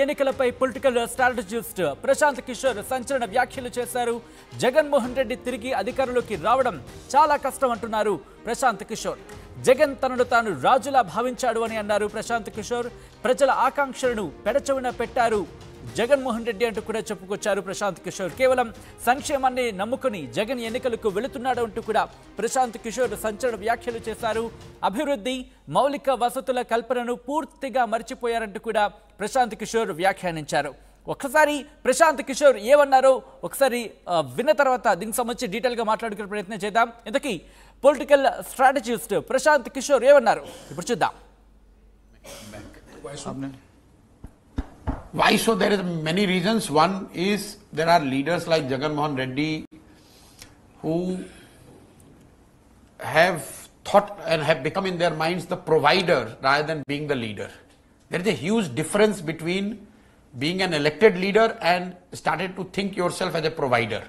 ఎన్నికలపై political strategist Prashant Kishor సంచలన వ్యాఖ్యలు చేశారు జగన్మోహన్ రెడ్డి తిరిగి అధికారంలోకి రావడం చాలా కష్టం అంటున్నారు ప్రశాంత్ కిషోర్ జగన్ తనను తాను రాజులా భావించాడు అని అన్నారు ప్రశాంత్ కిషోర్ ప్రజల ఆకాంక్షలను పెడచవిన పెట్టారు జగన్మోహన్ రెడ్డి అంటూ కూడా చెప్పుకొచ్చారు ప్రశాంత్ కిషోర్ కేవలం సంక్షేమాన్ని నమ్ముకుని జగన్ ఎన్నికలకు వెళుతున్నాడు అంటూ కూడా ప్రశాంత్ కిషోర్ సంచలన వ్యాఖ్యలు చేశారు అభివృద్ధి మౌలిక వసతుల కల్పనను పూర్తిగా మర్చిపోయారంటూ కూడా ప్రశాంత్ కిషోర్ వ్యాఖ్యానించారు ఒకసారి ప్రశాంత్ కిషోర్ ఏమన్నారో ఒకసారి విన్న తర్వాత దీనికి సంబంధించి డీటెయిల్గా మాట్లాడుకునే ప్రయత్నం చేద్దాం ఇంతకీ పొలిటికల్ స్ట్రాటజిస్ట్ ప్రశాంత్ కిషోర్ ఏమన్నారు ఇప్పుడు చూద్దాం Why so? There is many reasons. One is there are leaders like Jagan Mohan Reddy who have thought and have become in their minds the provider rather than being the leader. There is a huge difference between being an elected leader and started to think yourself as a provider.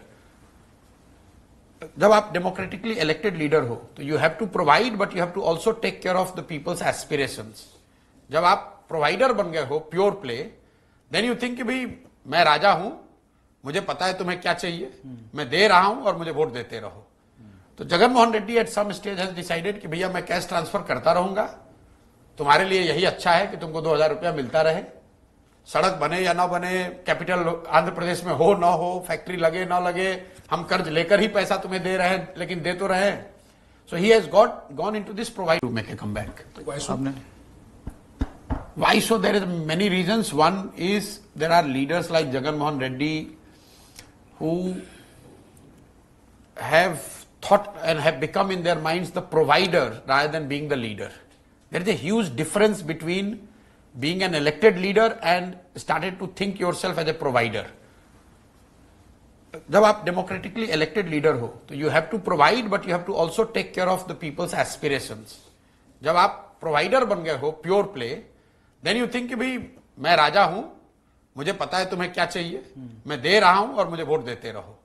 जब आप democratically elected leader हो तो you have to provide but you have to also take care of the people's aspirations जब आप provider बन गए हो pure play then you think भाई मैं राजा हूं मुझे पता है तुम्हें क्या चाहिए मैं दे रहा हूं और मुझे वोट देते रहो तो Jaganmohan Reddy at some stage has decided कि भैया मैं कैश ट्रांसफर करता रहूंगा तुम्हारे लिए यही अच्छा है कि तुमको दो हजार रुपया मिलता रहे सड़क बने या ना बने कैपिटल आंध्र प्रदेश में हो ना हो फैक्ट्री लगे ना लगे हम कर्ज लेकर ही पैसा तुम्हें दे रहे हैं लेकिन दे तो रहे so he has got gone into this provide to make a come back Why so? There is many reasons. One is there are leaders like Jagan Mohan Reddy who have thought and have become in their minds the provider rather than being the leader. There is a huge difference between being an elected leader and started to think yourself as a provider. जब आप democratically elected leader हो तो you have to provide but you have to also take care of the people's aspirations जब आप provider बन गए हो pure play then you think भाई मैं राजा हूं मुझे पता है तुम्हें क्या चाहिए मैं दे रहा हूं और मुझे वोट देते रहो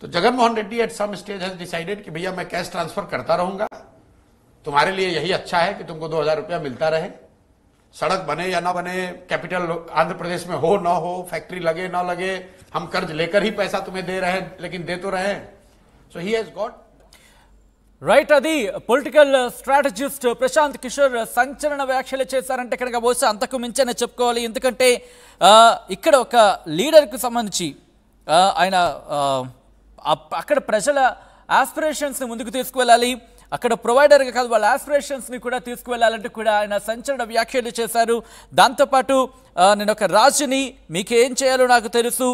तो Jaganmohan Reddy at some stage has decided कि भैया मैं कैश ट्रांसफर करता रहूंगा तुम्हारे लिए यही अच्छा है कि तुमको दो हजार रुपया मिलता रहे सड़क बने या ना बने कैपिटल आंध्र प्रदेश में हो ना हो फैक्ट्री लगे ना लगे हम कर्ज लेकर ही पैसा तुम्हें दे रहे हैं लेकिन दे तो रहे हैं so he has got right అది పొలిటికల్ స్ట్రాటజిస్ట్ ప్రశాంత్ కిషోర్ సంచలన వ్యాఖ్యలు చేశారంటే కనుక బహుశా అంతకు మించనే చెప్పుకోవాలి ఎందుకంటే ఇక్కడ ఒక లీడర్కు సంబంధించి ఆయన అక్కడ ప్రజల ఆస్పిరేషన్స్ని ముందుకు తీసుకువెళ్ళాలి అక్కడ ప్రొవైడర్గా కాదు వాళ్ళ ఆస్పిరేషన్స్ని కూడా తీసుకువెళ్ళాలంటే కూడా ఆయన సంచలన వ్యాఖ్యలు చేశారు దాంతోపాటు నేను ఒక రాజుని మీకేం చేయాలో నాకు తెలుసు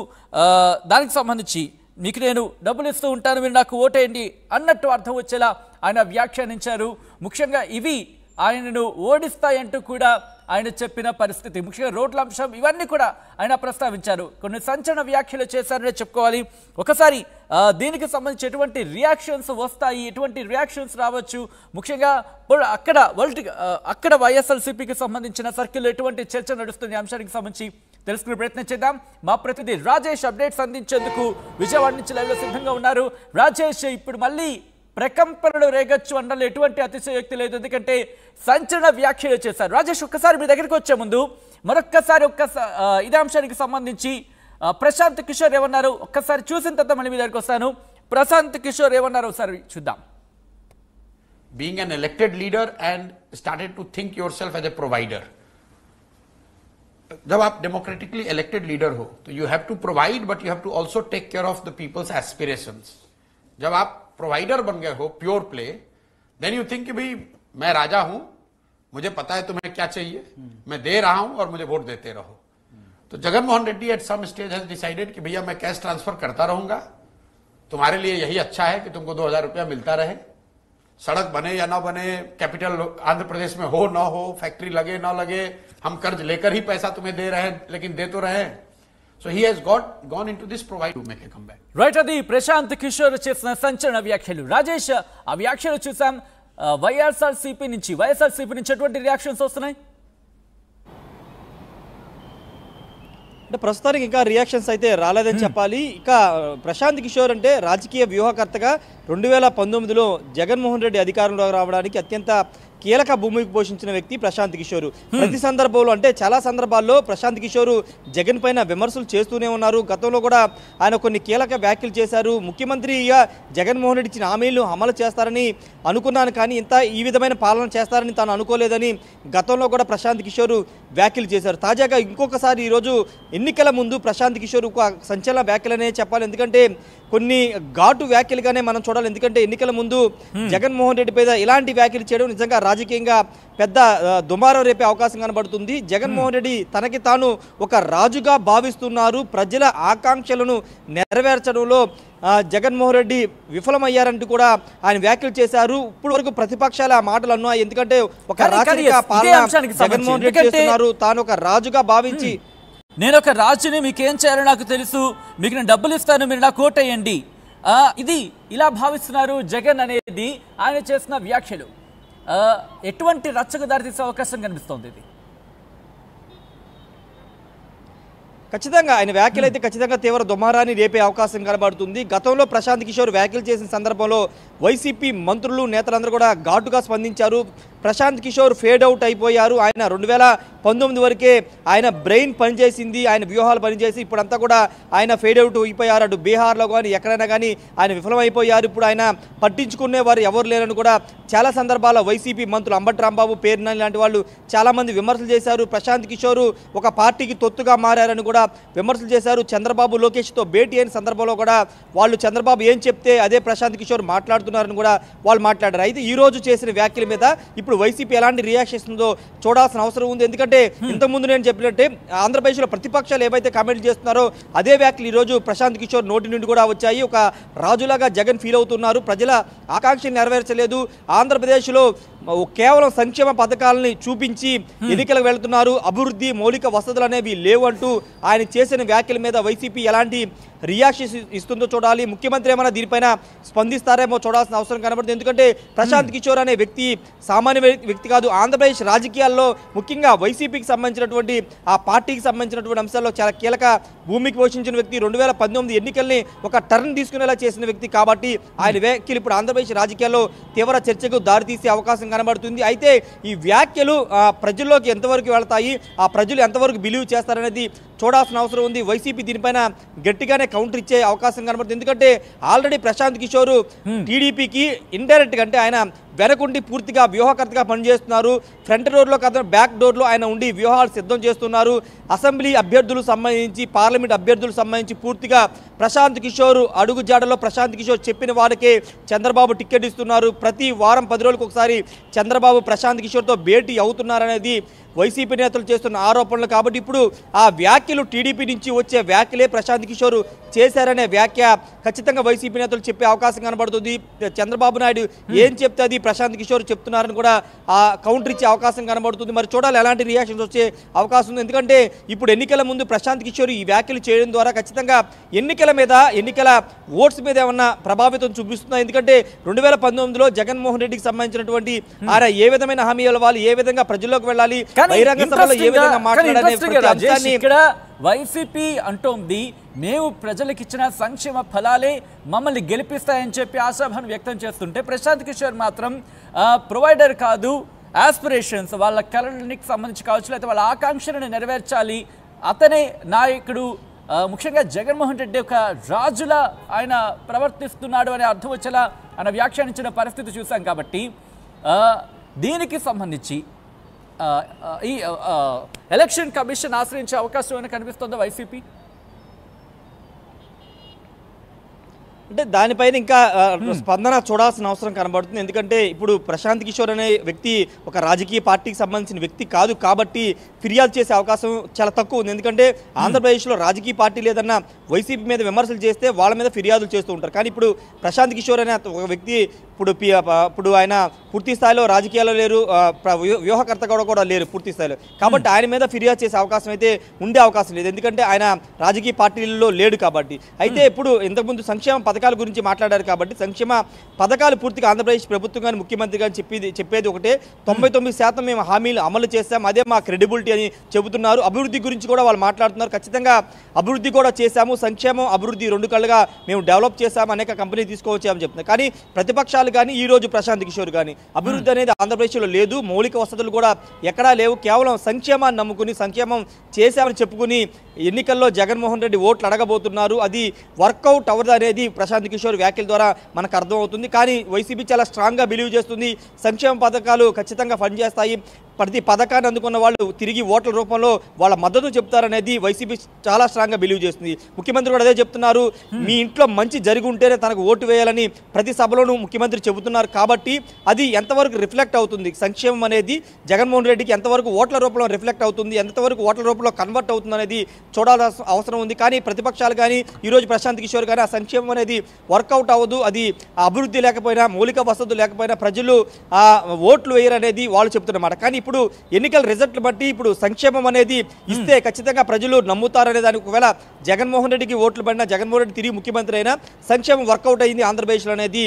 దానికి సంబంధించి మీకు నేను డబ్బులు ఇస్తూ ఉంటాను మీరు నాకు ఓటేయండి అన్నట్టు అర్థం వచ్చేలా ఆయన వ్యాఖ్యానించారు ముఖ్యంగా ఇవి ఆయనను ఓడిస్తాయంటూ కూడా ఆయన చెప్పిన పరిస్థితి ముఖ్యంగా రోడ్ల అంశం ఇవన్నీ కూడా ఆయన ప్రస్తావించారు కొన్ని సంచలన వ్యాఖ్యలు చేశారనే చెప్పుకోవాలి ఒకసారి దీనికి సంబంధించి ఎటువంటి రియాక్షన్స్ వస్తాయి ఎటువంటి రియాక్షన్స్ రావచ్చు ముఖ్యంగా అక్కడ వరల్డ్ అక్కడ వైఎస్ఆర్సీపీకి సంబంధించిన సర్కిల్ ఎటువంటి చర్చ నడుస్తుంది అంశానికి సంబంధించి తెలుసుకునే ప్రయత్నం చేద్దాం మా ప్రతినిధి రాజేష్ అప్డేట్స్ అందించేందుకు విజయవాడ నుంచి లైవ్లో సిద్ధంగా ఉన్నారు రాజేష్ ఇప్పుడు మళ్ళీ ప్రకంపనలు రేగచ్చు అనడంలో ఎటువంటి అతిశయోక్తి లేదు ఎందుకంటే సంచలన వ్యాఖ్యలు చేశారు రాజేష్ ఒక్కసారి మీ దగ్గరికి వచ్చే ముందు మరొక్కసారి ఒక్క ఇదే అంశానికి సంబంధించి ప్రశాంత్ కిషోర్ ఏమన్నారు ఒక్కసారి చూసిన తర్వాత మళ్ళీ మీ దగ్గరికి వస్తాను ప్రశాంత్ కిషోర్ ఏమన్నారు ఒకసారి చూద్దాం being unelected leader and started to think yourself as a provider जब आप डेमोक्रेटिकली इलेक्टेड लीडर हो तो you have to provide but you have to also take care of the people's aspiration जब आप provider बन गए हो pure play then you think भाई मैं राजा हूं मुझे पता है तुम्हें क्या चाहिए मैं दे रहा हूं और मुझे वोट देते रहो तो Jaganmohan Reddy at some stage has decided कि भैया मैं कैश ट्रांसफर करता रहूंगा तुम्हारे लिए यही अच्छा है कि तुमको दो हजार रुपया मिलता रहे सड़क बने या ना बने कैपिटल आंध्र प्रदेश में हो ना हो फैक्ट्री लगे ना लगे हम कर्ज लेकर ही पैसा तुम्हें दे रहे हैं लेकिन दे तो रहे so he has got gone into this provide to make a comeback right are the Prashant Kishor రచస సంచరణవ్యాఖేలు राजेश अव्याक्षर추సన్ వైఎస్ఆర్సీపీ నుంచి వైఎస్ఆర్సీపీ నుంచిటువంటి రియాక్షన్స్ వస్తున్నాయి అంటే ప్రస్తారిక ఇంకా రియాక్షన్స్ అయితే రాలేదని చెప్పాలి ఇంకా प्रशांत किशोर అంటే రాజకీయ వివేకకర్తగా 2019 లో జగన్ మోహన్ రెడ్డి అధికారంలోకి రావడానికి అత్యంత కీలక భూమికి పోషించిన వ్యక్తి ప్రశాంత్ కిషోర్ ప్రతి సందర్భంలో అంటే చాలా సందర్భాల్లో ప్రశాంత్ కిషోర్ జగన్ పైన విమర్శలు చేస్తూనే ఉన్నారు గతంలో కూడా ఆయన కొన్ని కీలక వ్యాఖ్యలు చేశారు ముఖ్యమంత్రిగా జగన్మోహన్ రెడ్డి ఇచ్చిన హామీలు అమలు చేస్తారని అనుకున్నాను కానీ ఇంత ఈ విధమైన పాలన చేస్తారని తాను అనుకోలేదని గతంలో కూడా ప్రశాంత్ కిషోర్ వ్యాఖ్యలు చేశారు తాజాగా ఇంకొకసారి ఈరోజు ఎన్నికల ముందు ప్రశాంత్ కిషోర్ ఒక సంచలన వ్యాఖ్యలనే చెప్పాలి ఎందుకంటే కొన్ని ఘాటు వ్యాఖ్యలుగానే మనం చూడాలి ఎందుకంటే ఎన్నికల ముందు జగన్మోహన్ రెడ్డి మీద ఇలాంటి వ్యాఖ్యలు చేయడం నిజంగా రాజకీయంగా పెద్ద దుమారం రేపే అవకాశం కనబడుతుంది జగన్మోహన్ రెడ్డి తనకి తాను ఒక రాజుగా భావిస్తున్నారు ప్రజల ఆకాంక్షలను నెరవేర్చడంలో జగన్మోహన్ రెడ్డి విఫలమయ్యారంటూ కూడా ఆయన వ్యాఖ్యలు చేశారు ఇప్పుడు వరకు ప్రతిపక్షాల మాటలు అన్నాయి ఎందుకంటే ఒక రాజకీయ జగన్మోహన్ రెడ్డి చేస్తున్నారు తాను ఒక రాజుగా భావించి నేను ఒక రాజుని మీకేం చేయాలో నాకు తెలుసు మీకు నేను డబ్బులు ఇస్తాను మీరు కోట్ అయ్యండి ఇది ఇలా భావిస్తున్నారు జగన్ అనేది ఆయన చేసిన వ్యాఖ్యలు ఎటువంటి రచ్చకు దారితీసే అవకాశం కనిపిస్తోంది ఇది ఖచ్చితంగా ఆయన వ్యాఖ్యలు అయితే ఖచ్చితంగా తీవ్ర దుమారాన్ని రేపే అవకాశం కనబడుతుంది గతంలో ప్రశాంత్ కిషోర్ వ్యాఖ్యలు చేసిన సందర్భంలో వైసీపీ మంత్రులు నేతలందరూ కూడా ఘాటుగా స్పందించారు ప్రశాంత్ కిషోర్ ఫేడ్ అవుట్ అయిపోయారు ఆయన రెండు వేల పంతొమ్మిది వరకే ఆయన బ్రెయిన్ పనిచేసింది ఆయన వ్యూహాలు పనిచేసి ఇప్పుడంతా కూడా ఆయన ఫేడ్ అవుట్ అయిపోయారు అటు బీహార్లో కానీ ఎక్కడైనా కానీ ఆయన విఫలమైపోయారు ఇప్పుడు ఆయన పట్టించుకునే వారు ఎవరు లేరని కూడా చాలా సందర్భాల్లో వైసీపీ మంత్రులు అంబటి రాంబాబు పేర్నాని లాంటి వాళ్ళు చాలామంది విమర్శలు చేశారు ప్రశాంత్ కిషోర్ ఒక పార్టీకి తొత్తుగా మారారని కూడా విమర్శలు చేశారు చంద్రబాబు లోకేష్తో భేటీ అయిన సందర్భంలో కూడా వాళ్ళు చంద్రబాబు ఏం చెప్తే అదే ప్రశాంత్ కిషోర్ మాట్లాడుతున్నారని కూడా వాళ్ళు మాట్లాడారు అయితే ఈరోజు చేసిన వ్యాఖ్యల మీద ఇప్పుడు ఇప్పుడు వైసీపీ ఎలాంటి రియాక్షన్ ఇస్తుందో చూడాల్సిన అవసరం ఉంది ఎందుకంటే hmm. ఇంతకుముందు నేను చెప్పినట్టే ఆంధ్రప్రదేశ్లో ప్రతిపక్షాలు ఏవైతే కామెంట్ చేస్తున్నారో అదే వ్యాఖ్యలు ఈరోజు ప్రశాంత్ కిషోర్ నోటి నుండి కూడా వచ్చాయి ఒక రాజులాగా జగన్ ఫీల్ అవుతున్నారు ప్రజల ఆకాంక్షలు నెరవేర్చలేదు ఆంధ్రప్రదేశ్లో కేవలం సంక్షేమ పథకాలని చూపించి ఎన్నికలకు వెళ్తున్నారు అభివృద్ధి మౌలిక వసతులు అనేవి లేవంటూ ఆయన చేసిన వ్యాఖ్యల మీద వైసీపీ ఎలాంటి రియాక్షన్ ఇస్తుందో చూడాలి ముఖ్యమంత్రి ఏమైనా దీనిపైన స్పందిస్తారేమో చూడాల్సిన అవసరం కనబడుతుంది ఎందుకంటే ప్రశాంత్ కిషోర్ అనే వ్యక్తి సామాన్య వ్యక్తి కాదు ఆంధ్రప్రదేశ్ రాజకీయాల్లో ముఖ్యంగా వైసీపీకి సంబంధించినటువంటి ఆ పార్టీకి సంబంధించినటువంటి అంశాల్లో చాలా కీలక భూమికి పోషించిన వ్యక్తి రెండు వేల పంతొమ్మిది ఎన్నికల్ని ఒక టర్న్ తీసుకునేలా చేసిన వ్యక్తి కాబట్టి ఆయన వ్యాఖ్యలు ఇప్పుడు ఆంధ్రప్రదేశ్ రాజకీయాల్లో తీవ్ర చర్చకు దారితీసే అవకాశం కనబడుతుంది అయితే ఈ వ్యాఖ్యలు ప్రజల్లోకి ఎంతవరకు వెళతాయి ఆ ప్రజలు ఎంతవరకు బిలీవ్ చేస్తారనేది చూడాల్సిన అవసరం ఉంది వైసీపీ దీనిపైన గట్టిగానే కౌంటర్ ఇచ్చే అవకాశం కనబడుతుంది ఎందుకంటే ఆల్రెడీ ప్రశాంత్ కిషోర్ టీడీపీకి గా అంటే ఆయన వెనకుండి పూర్తిగా వ్యూహకర్తగా పనిచేస్తున్నారు ఫ్రంట్ డోర్లో కాదు బ్యాక్ డోర్లో ఆయన ఉండి వ్యూహాలు సిద్ధం చేస్తున్నారు అసెంబ్లీ అభ్యర్థులకు సంబంధించి పార్లమెంట్ అభ్యర్థులకు సంబంధించి పూర్తిగా ప్రశాంత్ కిషోర్ అడుగు జాడలో ప్రశాంత్ కిషోర్ చెప్పిన వారికే చంద్రబాబు టికెట్ ఇస్తున్నారు ప్రతి వారం పది రోజులకు ఒకసారి చంద్రబాబు ప్రశాంత్ కిషోర్తో భేటీ అవుతున్నారనేది వైసీపీ నేతలు చేస్తున్న ఆరోపణలు కాబట్టి ఇప్పుడు ఆ వ్యాఖ్య వ్యాఖ్యలు టీడీపీ నుంచి వచ్చే వ్యాఖ్యలే ప్రశాంత్ కిషోర్ చేశారనే వ్యాఖ్య ఖచ్చితంగా వైసీపీ నేతలు చెప్పే అవకాశం కనబడుతుంది చంద్రబాబు నాయుడు ఏం చెప్తే అది ప్రశాంత్ కిషోర్ చెప్తున్నారని కూడా ఆ కౌంటర్ ఇచ్చే అవకాశం కనబడుతుంది మరి చూడాలి ఎలాంటి రియాక్షన్స్ వచ్చే అవకాశం ఉంది ఎందుకంటే ఇప్పుడు ఎన్నికల ముందు ప్రశాంత్ కిషోర్ ఈ వ్యాఖ్యలు చేయడం ద్వారా ఖచ్చితంగా ఎన్నికల మీద ఎన్నికల ఓట్స్ మీద ఏమన్నా ప్రభావితం చూపిస్తున్నాయి ఎందుకంటే రెండు వేల పంతొమ్మిదిలో జగన్మోహన్ రెడ్డికి సంబంధించినటువంటి ఆయన ఏ విధమైన హామీ ఇవ్వాలి ఏ విధంగా ప్రజల్లోకి వెళ్ళాలి బహిరంగ సభలో ఏ విధంగా మాట్లాడాలి వైసీపీ అంటోంది మేము ప్రజలకిచ్చిన సంక్షేమ ఫలాలే మమ్మల్ని గెలిపిస్తాయని చెప్పి ఆశాభావం వ్యక్తం చేస్తుంటే ప్రశాంత్ కిషోర్ మాత్రం ప్రొవైడర్ కాదు ఆస్పిరేషన్స్ వాళ్ళ కలర్కి సంబంధించి కావచ్చు లేకపోతే వాళ్ళ ఆకాంక్షలను నెరవేర్చాలి అతనే నాయకుడు ముఖ్యంగా జగన్మోహన్ రెడ్డి ఒక రాజుల ఆయన ప్రవర్తిస్తున్నాడు అనే అర్థం వచ్చేలా ఆయన వ్యాఖ్యానించిన పరిస్థితి చూసాం కాబట్టి దీనికి సంబంధించి ఈ ఎలక్షన్ కమిషన్ ఆశ్రయించే అవకాశం ఏమైనా కనిపిస్తుందా వైసీపీ అంటే దానిపైన ఇంకా స్పందన చూడాల్సిన అవసరం కనబడుతుంది ఎందుకంటే ఇప్పుడు ప్రశాంత్ కిషోర్ అనే వ్యక్తి ఒక రాజకీయ పార్టీకి సంబంధించిన వ్యక్తి కాదు కాబట్టి ఫిర్యాదు చేసే అవకాశం చాలా తక్కువ ఉంది ఎందుకంటే ఆంధ్రప్రదేశ్లో రాజకీయ పార్టీ లేదన్న వైసీపీ మీద విమర్శలు చేస్తే వాళ్ళ మీద ఫిర్యాదులు చేస్తూ ఉంటారు కానీ ఇప్పుడు ప్రశాంత్ కిషోర్ అనే ఒక వ్యక్తి ఇప్పుడు ఇప్పుడు ఆయన పూర్తి స్థాయిలో రాజకీయాల్లో లేరు వ్యూహకర్త కూడా కూడా లేరు పూర్తి స్థాయిలో కాబట్టి ఆయన మీద ఫిర్యాదు చేసే అవకాశం అయితే ఉండే అవకాశం లేదు ఎందుకంటే ఆయన రాజకీయ పార్టీలలో లేడు కాబట్టి అయితే ఇప్పుడు ఇంతకుముందు సంక్షేమ పథకం పథకాల గురించి మాట్లాడారు కాబట్టి సంక్షేమ పథకాలు పూర్తిగా ఆంధ్రప్రదేశ్ ప్రభుత్వం కానీ ముఖ్యమంత్రి కానీ చెప్పేది చెప్పేది ఒకటే తొంభై తొమ్మిది శాతం మేము హామీలు అమలు చేస్తాం అదే మా క్రెడిబిలిటీ అని చెబుతున్నారు అభివృద్ధి గురించి కూడా వాళ్ళు మాట్లాడుతున్నారు ఖచ్చితంగా అభివృద్ధి కూడా చేశాము సంక్షేమం అభివృద్ధి రెండు కళ్ళుగా మేము డెవలప్ చేశాము అనేక కంపెనీలు తీసుకువచ్చామని చెప్తున్నారు కానీ ప్రతిపక్షాలు కానీ ఈరోజు ప్రశాంత్ కిషోర్ కానీ అభివృద్ధి అనేది ఆంధ్రప్రదేశ్లో లేదు మౌలిక వసతులు కూడా ఎక్కడా లేవు కేవలం సంక్షేమాన్ని నమ్ముకుని సంక్షేమం చేశామని చెప్పుకుని ఎన్నికల్లో జగన్మోహన్ రెడ్డి ఓట్లు అడగబోతున్నారు అది వర్కౌట్ అవ్వదు అనేది ప్రశాంత్ కిషోర్ వ్యాఖ్యల ద్వారా మనకు అర్థమవుతుంది కానీ వైసీపీ చాలా స్ట్రాంగ్గా బిలీవ్ చేస్తుంది సంక్షేమ పథకాలు ఖచ్చితంగా ఫండ్ చేస్తాయి ప్రతి పథకాన్ని అందుకున్న వాళ్ళు తిరిగి ఓట్ల రూపంలో వాళ్ళ మద్దతు చెప్తారనేది వైసీపీ చాలా స్ట్రాంగ్గా బిలీవ్ చేస్తుంది ముఖ్యమంత్రి కూడా అదే చెప్తున్నారు మీ ఇంట్లో మంచి జరిగి ఉంటేనే తనకు ఓటు వేయాలని ప్రతి సభలోనూ ముఖ్యమంత్రి చెబుతున్నారు కాబట్టి అది ఎంతవరకు రిఫ్లెక్ట్ అవుతుంది సంక్షేమం అనేది జగన్మోహన్ రెడ్డికి ఎంతవరకు ఓట్ల రూపంలో రిఫ్లెక్ట్ అవుతుంది ఎంతవరకు ఓట్ల రూపంలో కన్వర్ట్ అవుతుంది అనేది చూడాల్సిన అవసరం ఉంది కానీ ప్రతిపక్షాలు కానీ ఈరోజు ప్రశాంత్ కిషోర్ కానీ ఆ సంక్షేమం అనేది వర్కౌట్ అవ్వదు అది అభివృద్ధి లేకపోయినా మౌలిక వసతులు లేకపోయినా ప్రజలు ఓట్లు అనేది వాళ్ళు చెప్తున్నమాట కానీ ఇప్పుడు ఎన్నికల రిజల్ట్లు బట్టి ఇప్పుడు సంక్షేమం అనేది ఇస్తే ఖచ్చితంగా ప్రజలు నమ్ముతారనే దానికి ఒకవేళ జగన్మోహన్ రెడ్డికి ఓట్లు పడినా జగన్మోహన్ రెడ్డి తిరిగి ముఖ్యమంత్రి అయినా సంక్షేమం వర్కౌట్ అయింది ఆంధ్రప్రదేశ్లో అనేది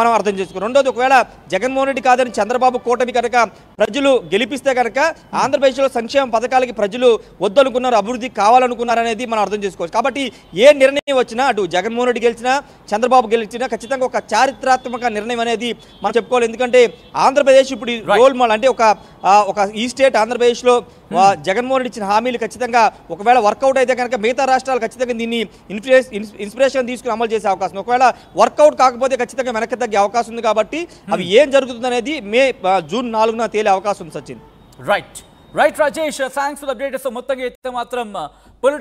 మనం అర్థం చేసుకోవాలి రెండోది ఒకవేళ జగన్మోహన్ రెడ్డి కాదని చంద్రబాబు కూటమి కనుక ప్రజలు గెలిపిస్తే కనుక ఆంధ్రప్రదేశ్లో సంక్షేమ పథకాలకి ప్రజలు వద్దనుకున్నారు అభివృద్ధి కావాలనుకున్నారు అనేది మనం అర్థం చేసుకోవచ్చు కాబట్టి ఏ నిర్ణయం వచ్చినా అటు జగన్మోహన్ రెడ్డి గెలిచినా చంద్రబాబు గెలిచినా ఖచ్చితంగా ఒక చారిత్రాత్మక నిర్ణయం అనేది మనం చెప్పుకోవాలి ఎందుకంటే ఆంధ్రప్రదేశ్ ఇప్పుడు రోల్ మోడల్ అంటే ఒక ఒక ఈ స్టేట్ ఆంధ్రప్రదేశ్లో జగన్మోహన్ రెడ్డి ఇచ్చిన హామీలు ఖచ్చితంగా ఒకవేళ వర్కౌట్ అయితే కనుక మిగతా రాష్ట్రాలు ఖచ్చితంగా దీన్ని ఇన్ఫ్లేస్ ఇన్స్పిరేషన్ తీసుకుని అమలు చేసే అవకాశం ఒకవేళ వర్కౌట్ కాకపోతే ఖచ్చితంగా వెనక్కి తగ్గే అవకాశం ఉంది కాబట్టి అవి hmm. ఏం జరుగుతుందనేది మే జూన్ నాలుగున తేలే అవకాశం ఉంది Sachin right right Rajesh thanks for update so మొత్తంగా అయితే మాత్రం